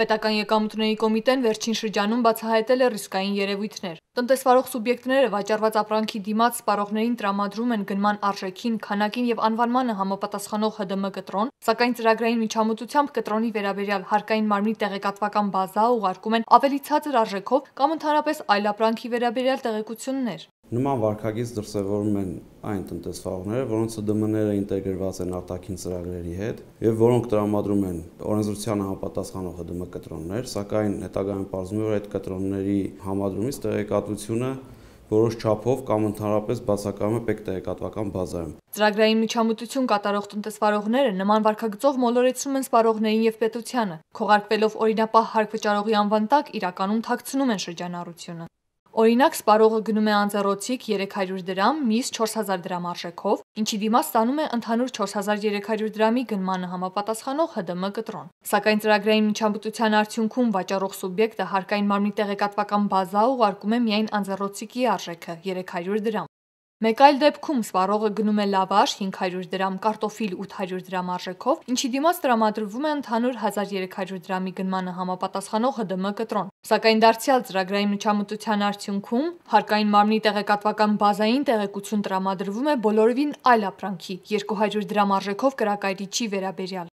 Պետական եկամուտների կոմիտեն վերջին շրջանում բացահայտել է ռիսկային երևույթներ։ Տնտեսվարող սուբյեկտները վաճառված ապրանքի դիմաց սպառողներին տրամադրում են գնման արժեքին, քանակին եւ անվանմանը համապատասխանող ՀԴՄ կտրոն, սակայն ծրագրային միջամտությամբ կտրոնի վերաբերյալ հարկային մարմնի տեղեկատվական բազա ուղարկում են ավելի ցածր արժեքով կամ ընդհանրապես այլ ապրանքի վերաբերյալ տեղեկություններ։ Նման վարկագից դրսևորում են այն տնտեսվարողները, որոնց ԴՄ-ները ինտեգրված են արտաքին ծրագրերի հետ եւ որոնք տրամադրում են օրենսդրությանը համապատասխանող ԴՄ կտրոններ, սակայն հետագայում բացվում է, որ այդ կտրոնների համադրումից տեղեկատվությունը որոշ չափով կամ ընդհանրապես բացակայում է պեկ տեղեկատվական բազայում։ Ծրագրային միջամտություն կատարող տնտեսվարողները նման վարկագծով մոլորեցնում են սպարողներին եւ պետությանը, քողարկվելով օրինապահ հարկվճարողի անվան տակ իրականում թաքցնում են շրջանառությունը։ Օրինակ սպարողը գնում է անձեռոցիկ 300 դրամ, միս 4000 դրամ արժեքով, ինչի դիմաց ստանում է ընդհանուր 4300 դրամի գնմանը համապատասխանող ՀԴՄ կտրոն։ Սակայն ծրագրային միջամտության արդյունքում վաճառող սուբյեկտը հարկային մարմնի տեղեկատվական բազա ուղարկում է միայն անձեռոցիկի արժեքը՝ 300 դրամ։ Մեկ այլ դեպքում սպառողը գնում է լավաշ 500 դրամ, կարտոֆիլ 800 դրամ արժեքով, ինչի դիմաց տրամադրվում է ընդհանուր 1300 դրամի գնմանը համապատասխանող ՀԴՄ կտրոն։ Սակայն դարձյալ ծրագրային միջամտության արդյունքում հարկային մարմնի տեղեկատվական բազային տեղեկություն տրամադրվում է բոլորովին այլ ապրանքի՝ 200 դրամ արժեքով կրակայրիչի վերաբերյալ։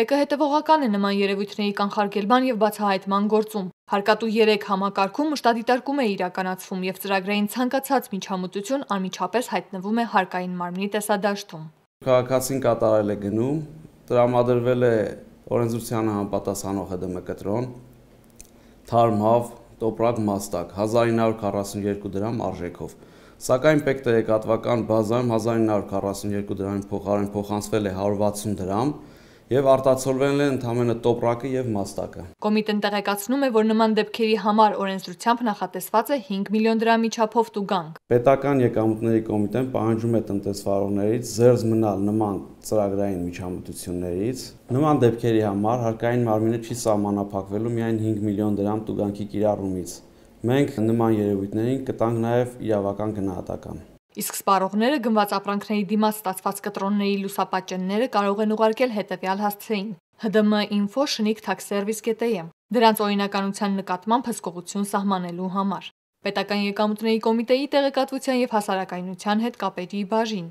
ՊԿ հետևողական է նման երևույթների կանխարգելման և բացահայտման գործում։ Հարկատու 3 համակարգում մշտադիտարկում է իրականացվում և ծրագրային ցանկացած միջամտություն անմիջապես հայտնվում է հարկային մարմնի տեսադաշտում։ Քաղաքացին կատարել է գնում, տրամադրվել է օրենսդրությանը համապատասխանող ՀԴՄ կտրոն, թարմհավ, տոպրակ մաստակ 1942 դրամ արժեքով։ Սակայն ՊԵԿ տեղեկատվական բազայում 1942 դրամի փոխարեն փոխանցվել է 160 դրամ, եւ արտացոլվել է ընդամենը տոպրակը եւ մաստակը։ Կոմիտեն տեղեկացնում է, որ նման դեպքերի համար օրենսդրությամբ նախատեսված է 5 միլիոն դրամի չափով տուգանք։ Պետական եկամուտների կոմիտեն պահանջում է տնտեսվարողներից զերծ մնալ նման ծրագրային միջամտություններից։ Նման դեպքերի համար հարկային մարմինը չի սահմանափակվելու միայն 5 միլիոն դրամ տուգանքի կիրառումից։ Մենք նման երևույթներին կտանք նաև իրավական գնահատական։ Իսկ սպառողները գնված ապրանքների դիմաց ստացված կտրոնների լուսապաճենները կարող են ուղարկել հետևյալ հասցեին. hdm.info@shnik.service.am։ Դրանց օրինականության նկատմամբ հսկողություն սահմանելու համար։ Պետական եկամուտների կոմիտեի տեղեկատվության եւ հասարակայնության հետ կապերի բաժին։